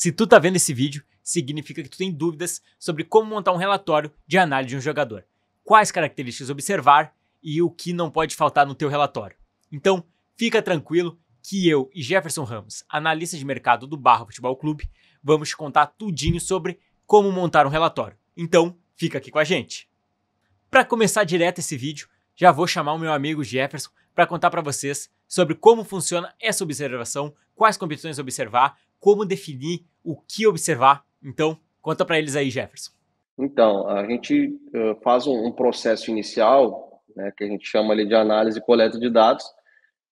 Se tu tá vendo esse vídeo, significa que tu tem dúvidas sobre como montar um relatório de análise de um jogador, quais características observar e o que não pode faltar no teu relatório. Então, fica tranquilo que eu e Jefferson Ramos, analista de mercado do Barra Futebol Clube, vamos te contar tudinho sobre como montar um relatório. Então, fica aqui com a gente. Para começar direto esse vídeo, já vou chamar o meu amigo Jefferson para contar para vocês sobre como funciona essa observação, quais competições observar, como definir o que observar. Então, conta para eles aí, Jefferson. Então, a gente uh, faz um, um, processo inicial, né, que a gente chama ali de análise e coleta de dados,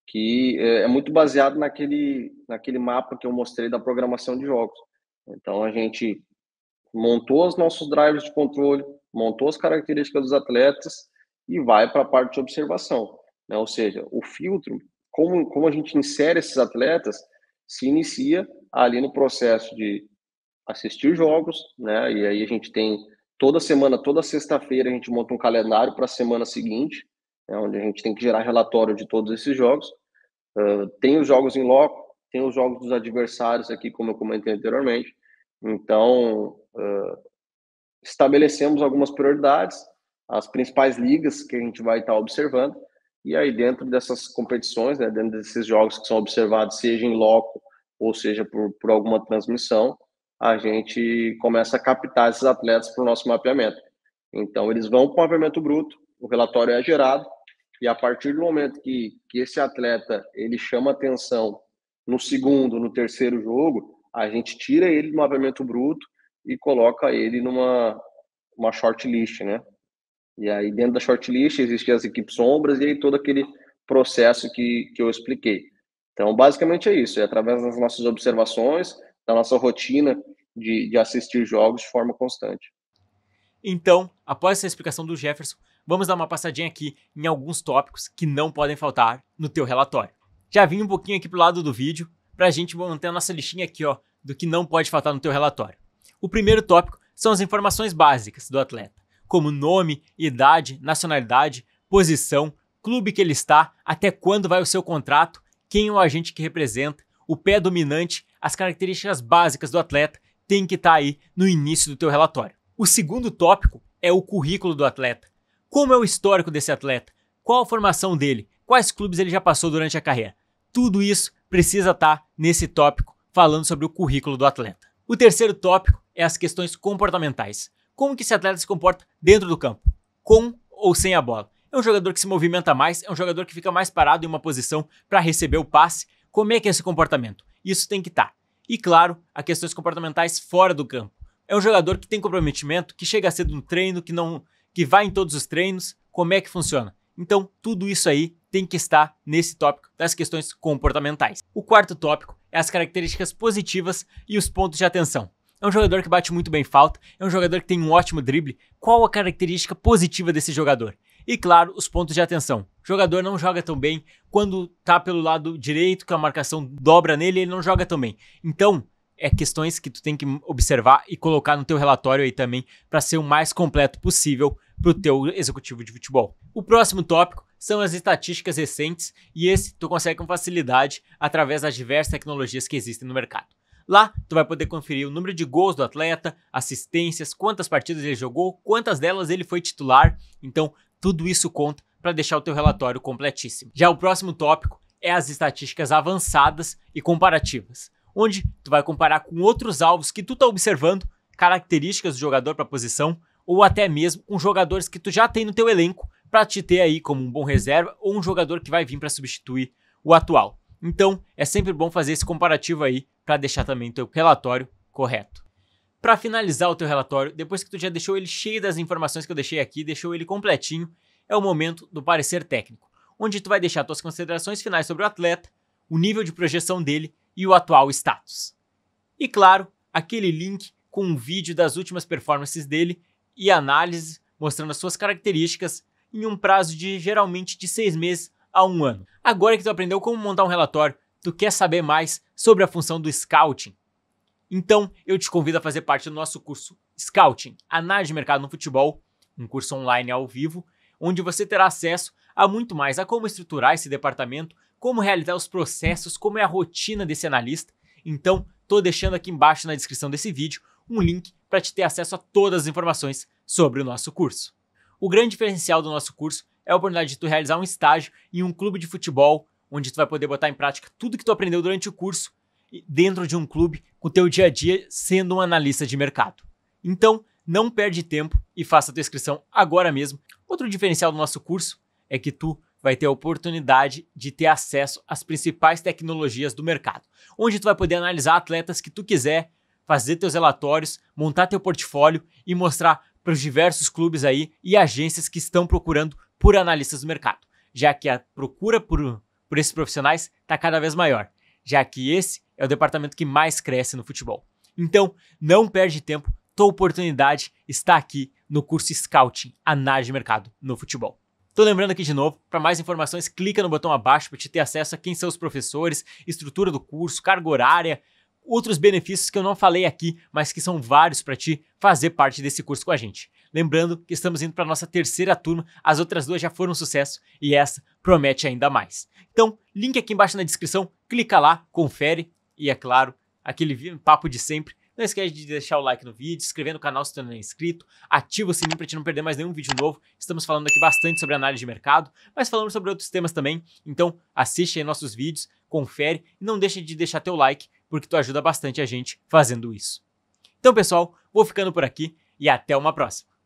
que uh, é muito baseado naquele, naquele mapa que eu mostrei da programação de jogos. Então, a gente montou os nossos drivers de controle, montou as características dos atletas e vai para a parte de observação. Né? Ou seja, o filtro, como, como a gente insere esses atletas, se inicia ali no processo de assistir jogos, né? E aí a gente tem toda semana, toda sexta-feira, a gente monta um calendário para a semana seguinte, né? onde a gente tem que gerar relatório de todos esses jogos. Uh, tem os jogos em loco, tem os jogos dos adversários aqui, como eu comentei anteriormente. Então, uh, estabelecemos algumas prioridades, as principais ligas que a gente vai estar tá observando, e aí dentro dessas competições, né, dentro desses jogos que são observados, seja em loco ou seja, por, por alguma transmissão, a gente começa a captar esses atletas para o nosso mapeamento. Então, eles vão para o mapeamento bruto, o relatório é gerado, e a partir do momento que, que esse atleta ele chama atenção no segundo, no terceiro jogo, a gente tira ele do mapeamento bruto e coloca ele numa uma shortlist, né? E aí, dentro da shortlist, existem as equipes sombras e aí todo aquele processo que, que eu expliquei. Então, basicamente é isso, é através das nossas observações, da nossa rotina de, de assistir jogos de forma constante. Então, após essa explicação do Jefferson, vamos dar uma passadinha aqui em alguns tópicos que não podem faltar no teu relatório. Já vim um pouquinho aqui pro lado do vídeo para a gente manter a nossa listinha aqui, ó, do que não pode faltar no teu relatório. O primeiro tópico são as informações básicas do atleta, como nome, idade, nacionalidade, posição, clube que ele está, até quando vai o seu contrato quem é o agente que representa, o pé dominante, as características básicas do atleta tem que estar tá aí no início do teu relatório. O segundo tópico é o currículo do atleta. Como é o histórico desse atleta? Qual a formação dele? Quais clubes ele já passou durante a carreira? Tudo isso precisa estar tá nesse tópico falando sobre o currículo do atleta. O terceiro tópico é as questões comportamentais. Como que esse atleta se comporta dentro do campo, com ou sem a bola? É um jogador que se movimenta mais, é um jogador que fica mais parado em uma posição para receber o passe. Como é que é esse comportamento? Isso tem que estar. Tá. E claro, há questões comportamentais fora do campo. É um jogador que tem comprometimento, que chega cedo no treino, que não que vai em todos os treinos, como é que funciona? Então, tudo isso aí tem que estar nesse tópico das questões comportamentais. O quarto tópico é as características positivas e os pontos de atenção. É um jogador que bate muito bem falta, é um jogador que tem um ótimo drible. Qual a característica positiva desse jogador? E claro, os pontos de atenção. O jogador não joga tão bem quando tá pelo lado direito, que a marcação dobra nele, ele não joga tão bem. Então, é questões que tu tem que observar e colocar no teu relatório aí também para ser o mais completo possível para o teu executivo de futebol. O próximo tópico são as estatísticas recentes e esse tu consegue com facilidade através das diversas tecnologias que existem no mercado. Lá, tu vai poder conferir o número de gols do atleta, assistências, quantas partidas ele jogou, quantas delas ele foi titular. Então, tudo isso conta para deixar o teu relatório completíssimo. Já o próximo tópico é as estatísticas avançadas e comparativas, onde tu vai comparar com outros alvos que tu está observando, características do jogador para posição ou até mesmo com jogadores que tu já tem no teu elenco para te ter aí como um bom reserva ou um jogador que vai vir para substituir o atual. Então, é sempre bom fazer esse comparativo aí para deixar também teu relatório correto. Para finalizar o teu relatório, depois que tu já deixou ele cheio das informações que eu deixei aqui, deixou ele completinho, é o momento do parecer técnico, onde tu vai deixar tuas considerações finais sobre o atleta, o nível de projeção dele e o atual status. E claro, aquele link com um vídeo das últimas performances dele e análise mostrando as suas características em um prazo de geralmente de seis meses a um ano. Agora que tu aprendeu como montar um relatório, tu quer saber mais sobre a função do scouting? Então, eu te convido a fazer parte do nosso curso Scouting, Análise de Mercado no Futebol, um curso online ao vivo, onde você terá acesso a muito mais, a como estruturar esse departamento, como realizar os processos, como é a rotina desse analista. Então, estou deixando aqui embaixo na descrição desse vídeo um link para te ter acesso a todas as informações sobre o nosso curso. O grande diferencial do nosso curso é a oportunidade de tu realizar um estágio em um clube de futebol, onde tu vai poder botar em prática tudo que tu aprendeu durante o curso dentro de um clube com o teu dia a dia sendo um analista de mercado. Então, não perde tempo e faça a tua inscrição agora mesmo. Outro diferencial do nosso curso é que tu vai ter a oportunidade de ter acesso às principais tecnologias do mercado, onde tu vai poder analisar atletas que tu quiser, fazer teus relatórios, montar teu portfólio e mostrar para os diversos clubes aí e agências que estão procurando por analistas do mercado, já que a procura por, por esses profissionais está cada vez maior já que esse é o departamento que mais cresce no futebol. Então, não perde tempo, tua oportunidade está aqui no curso Scouting, Análise de Mercado no Futebol. Tô lembrando aqui de novo, para mais informações, clica no botão abaixo para te ter acesso a quem são os professores, estrutura do curso, carga horária, outros benefícios que eu não falei aqui, mas que são vários para ti fazer parte desse curso com a gente. Lembrando que estamos indo para nossa terceira turma, as outras duas já foram um sucesso e essa promete ainda mais. Então, link aqui embaixo na descrição, clica lá, confere e, é claro, aquele papo de sempre. Não esquece de deixar o like no vídeo, se inscrever no canal se não é inscrito, ativa o sininho para te não perder mais nenhum vídeo novo. Estamos falando aqui bastante sobre análise de mercado, mas falamos sobre outros temas também. Então, assiste aí nossos vídeos, confere e não deixa de deixar teu like, porque tu ajuda bastante a gente fazendo isso. Então, pessoal, vou ficando por aqui e até uma próxima.